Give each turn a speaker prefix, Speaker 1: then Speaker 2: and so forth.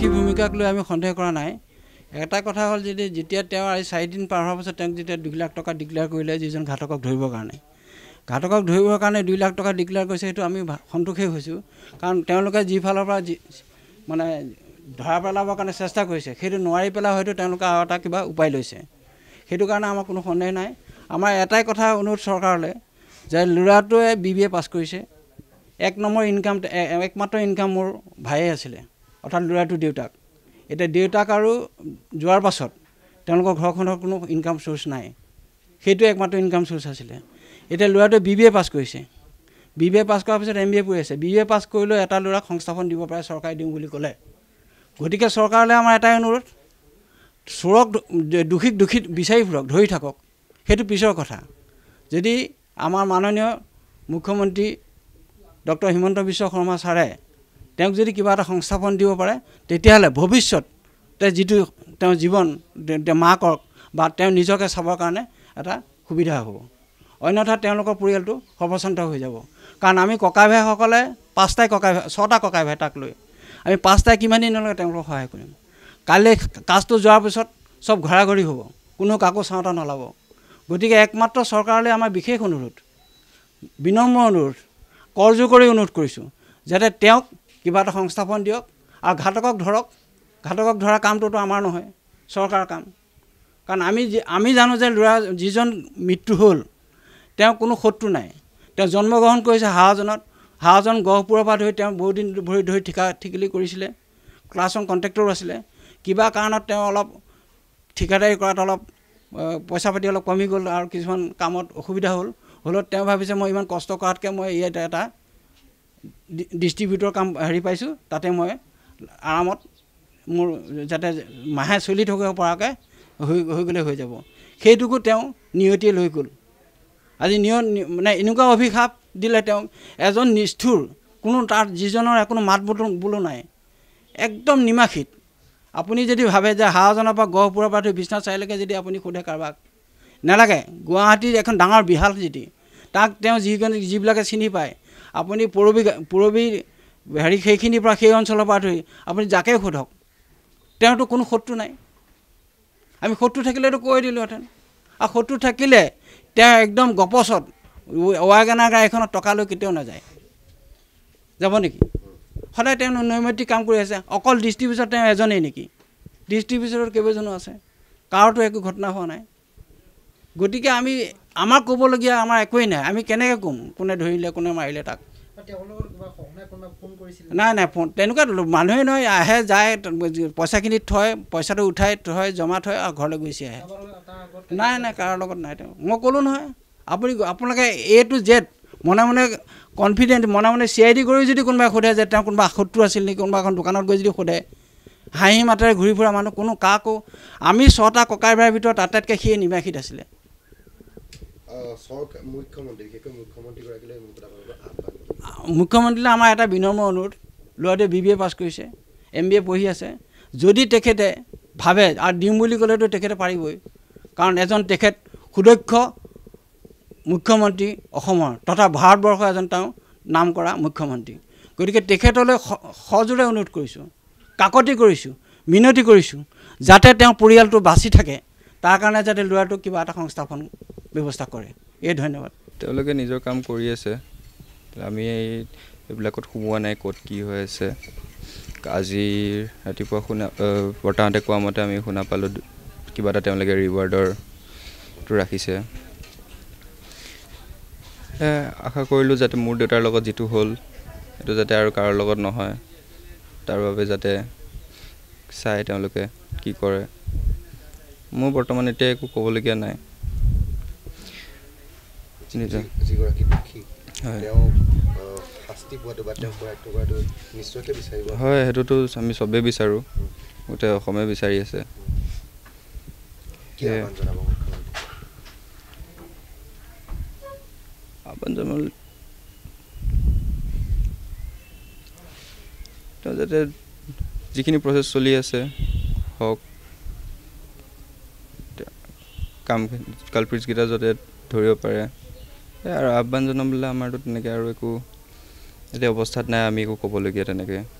Speaker 1: কি ভূমিকাক লৈ আমি সন্দেহ কৰা নাই এটা কথা হ'ল যদি যেতিয়া তেওঁ আজি চাৰিদিন পাৰ হোৱাৰ পিছত তেওঁক যেতিয়া দুই লাখ টকা ডিক্লেয়াৰ কৰিলে যিজন ঘাতকক ধৰিবৰ কাৰণে ঘাতকক ধৰিবৰ কাৰণে দুই লাখ টকা ডিক্লেয়াৰ কৰিছে সেইটো আমি সন্তোষেই হৈছোঁ কাৰণ তেওঁলোকে যিফালৰ পৰা যি মানে ধৰা পেলাবৰ কাৰণে চেষ্টা কৰিছে সেইটো নোৱাৰি পেলাই হয়তো তেওঁলোকে আৰু এটা কিবা উপায় লৈছে সেইটো কাৰণে আমাৰ কোনো সন্দেহ নাই আমাৰ এটাই কথা অনুৰোধ চৰকাৰলৈ যে ল'ৰাটোৱে বি বি এ পাছ কৰিছে এক নম্বৰ ইনকাম একমাত্ৰ ইনকাম মোৰ ভায়ে আছিলে অৰ্থাৎ ল'ৰাটো দেউতাক এতিয়া দেউতাক আৰু যোৱাৰ পাছত তেওঁলোকৰ ঘৰখনৰ কোনো ইনকাম চ'ৰ্চ নাই সেইটোৱে একমাত্ৰ ইনকাম চ'ৰ্চ আছিলে এতিয়া ল'ৰাটোৱে বি বি এ পাছ কৰিছে বি বি এ পাছ কৰাৰ পিছত এম বি এ পঢ়ি আছে বি বি এ পাছ কৰি লৈ এটা ল'ৰাক সংস্থাপন দিব পাৰে চৰকাৰে দিওঁ বুলি ক'লে গতিকে চৰকাৰলৈ আমাৰ এটাই অনুৰোধ চোৰক দোষীক দোষী বিচাৰি ফুৰক ধৰি থাকক সেইটো পিছৰ কথা যদি আমাৰ মাননীয় মুখ্যমন্ত্ৰী ডক্টৰ হিমন্ত বিশ্ব শৰ্মা ছাৰে তেওঁক যদি কিবা এটা সংস্থাপন দিব পাৰে তেতিয়াহ'লে ভৱিষ্যত তেওঁ যিটো তেওঁ জীৱন মাকক বা তেওঁ নিজকে চাবৰ কাৰণে এটা সুবিধা হ'ব অন্যথা তেওঁলোকৰ পৰিয়ালটো সৰ্বচন্ত হৈ যাব কাৰণ আমি ককাই ভাইসকলে পাঁচটাই ককাই ভাই ছটা ককাই ভাই তাক লৈ আমি পাঁচটাই কিমান দিনলৈকে তেওঁলোকক সহায় কৰিম কাইলৈ কাজটো যোৱাৰ পিছত চব ঘৰাঘৰি হ'ব কোনো কাকো চাওঁতা নলাব গতিকে একমাত্ৰ চৰকাৰলৈ আমাৰ বিশেষ অনুৰোধ বিনম্ৰ অনুৰোধ কৰযোৰ কৰি অনুৰোধ কৰিছোঁ যাতে তেওঁক কিবা এটা সংস্থাপন দিয়ক আৰু ঘাতকক ধৰক ঘাতকক ধৰা কামটোতো আমাৰ নহয় চৰকাৰৰ কাম কাৰণ আমি আমি জানো যে ল'ৰা যিজন মৃত্যু হ'ল তেওঁ কোনো শত্ৰু নাই তেওঁ জন্মগ্ৰহণ কৰিছে হাঁহজনত হাঁহজন গহপুৰৰ পৰা ধৰি তেওঁ বহুদিন ভৰি ধৰি ঠিকা ঠিকিলি কৰিছিলে ক্লাছৰ ৱান কণ্ট্ৰেক্টৰো আছিলে কিবা কাৰণত তেওঁ অলপ ঠিকাদাৰী কৰাত অলপ পইচা পাতি অলপ কমি গ'ল আৰু কিছুমান কামত অসুবিধা হ'ল হ'লেও তেওঁ ভাবিছে মই ইমান কষ্ট কৰাতকৈ মই ইয়াত এটা ডিষ্ট্ৰিবিউটৰ কাম হেৰি পাইছোঁ তাতে মই আৰামত মোৰ যাতে মাহে চলি থাকিব পৰাকৈ হৈ হৈ গ'লে হৈ যাব সেইটোকো তেওঁ নিয়তিয়ে লৈ গ'ল আজি নিয় মানে এনেকুৱা অভিশাপ দিলে তেওঁ এজন নিষ্ঠুৰ কোনো তাত যিজনৰ কোনো মাত বোলো বোলো নাই একদম নিমাষিত আপুনি যদি ভাবে যে হাৱাজনৰ পৰা গহপুৰৰ পৰা ধৰি বিশ্বনাথ চাৰিআলৈকে যদি আপুনি সোধে কাৰোবাক নালাগে গুৱাহাটীৰ এখন ডাঙৰ বিহাল যদি তাক তেওঁ যিকোনো যিবিলাকে চিনি পায় আপুনি পূৰৱী পূৰৱী হেৰি সেইখিনিৰ পৰা সেই অঞ্চলৰ পৰা ধৰি আপুনি যাকে সোধক তেওঁতো কোনো শত্ৰু নাই আমি শত্ৰু থাকিলেতো কৈ দিলোঁহেঁতেন আৰু শত্ৰু থাকিলে তেওঁ একদম গপচত ৱাগেনাৰ গাড়ীখনত টকা লৈ কেতিয়াও নাযায় যাব নেকি সদায় তেওঁ নৈমিত্তিক কাম কৰি আছে অকল ডিষ্ট্ৰিবিউচাৰ তেওঁ এজনেই নেকি ডিষ্ট্ৰিবিউচাৰত কেইবাজনো আছে কাৰোতো একো ঘটনা হোৱা নাই গতিকে আমি আমাৰ ক'বলগীয়া আমাৰ একোৱেই নাই আমি কেনেকৈ ক'ম কোনে ধৰিলে কোনে মাৰিলে তাক নাই নাই ফোন তেনেকুৱা মানুহেই নহয় আহে যায় পইচাখিনি থয় পইচাটো উঠাই থয় জমা থয় আৰু ঘৰলৈ গুচি আহে নাই নাই কাৰো লগত নাই তেওঁ মই ক'লোঁ নহয় আপুনি আপোনালোকে এ টু জেড মনে মনে কনফিডেণ্ট মনে মনে চি আই ডি কৰি যদি কোনোবাই সোধে যে তেওঁ কোনোবা আখতটো আছিল নেকি কোনোবা এখন দোকানত গৈ যদি সোধে হাঁহি মাতেৰে ঘূৰি ফুৰা মানুহ কোনো কাকো আমি ছটা ককাই ভাইৰ ভিতৰত আটাইতকৈ সিয়ে নিবাসীত আছিলে
Speaker 2: মুখ্যমন্ত্ৰীলৈ
Speaker 1: আমাৰ এটা বিনম্ৰ অনুৰোধ ল'ৰাটোৱে বি বি এ পাছ কৰিছে এম বি এ পঢ়ি আছে যদি তেখেতে ভাবে আৰু দিম বুলি ক'লেতো তেখেতে পাৰিবই কাৰণ এজন তেখেত সুদক্ষ মুখ্যমন্ত্ৰী অসমৰ তথা ভাৰতবৰ্ষৰ এজন তেওঁ নাম কৰা মুখ্যমন্ত্ৰী গতিকে তেখেতলৈ সজোৰে অনুৰোধ কৰিছোঁ কাকতি কৰিছোঁ মিনতি কৰিছোঁ যাতে তেওঁ পৰিয়ালটো বাচি থাকে তাৰ কাৰণে যাতে ল'ৰাটোক কিবা এটা সংস্থাপন ব্যৱস্থা কৰে এই ধন্যবাদ
Speaker 2: তেওঁলোকে নিজৰ কাম কৰি আছে আমি এইবিলাকত সোমোৱা নাই ক'ত কি হৈ আছে আজি ৰাতিপুৱা শুনা বৰ্তাহঁতে কোৱা মতে আমি শুনা পালোঁ কিবা এটা তেওঁলোকে ৰিৱাৰ্ডৰটো ৰাখিছে আশা কৰিলোঁ যাতে মোৰ দেউতাৰ লগত যিটো হ'ল সেইটো যাতে আৰু কাৰো লগত নহয় তাৰ বাবে যাতে চাই তেওঁলোকে কি কৰে মোৰ বৰ্তমান এতিয়া একো ক'বলগীয়া নাই হয় সেইটোতো আমি চবেই বিচাৰোঁ গোটেই অসমে বিচাৰি আছে তেওঁ যাতে যিখিনি প্ৰচেছ চলি আছে হওক কাম কালপ্ৰিটছকেইটা যাতে ধৰিব পাৰে আৰু আহ্বান জনাবলৈ আমাৰতো তেনেকৈ আৰু একো এতিয়া অৱস্থাত নাই আমি একো ক'বলগীয়া তেনেকৈ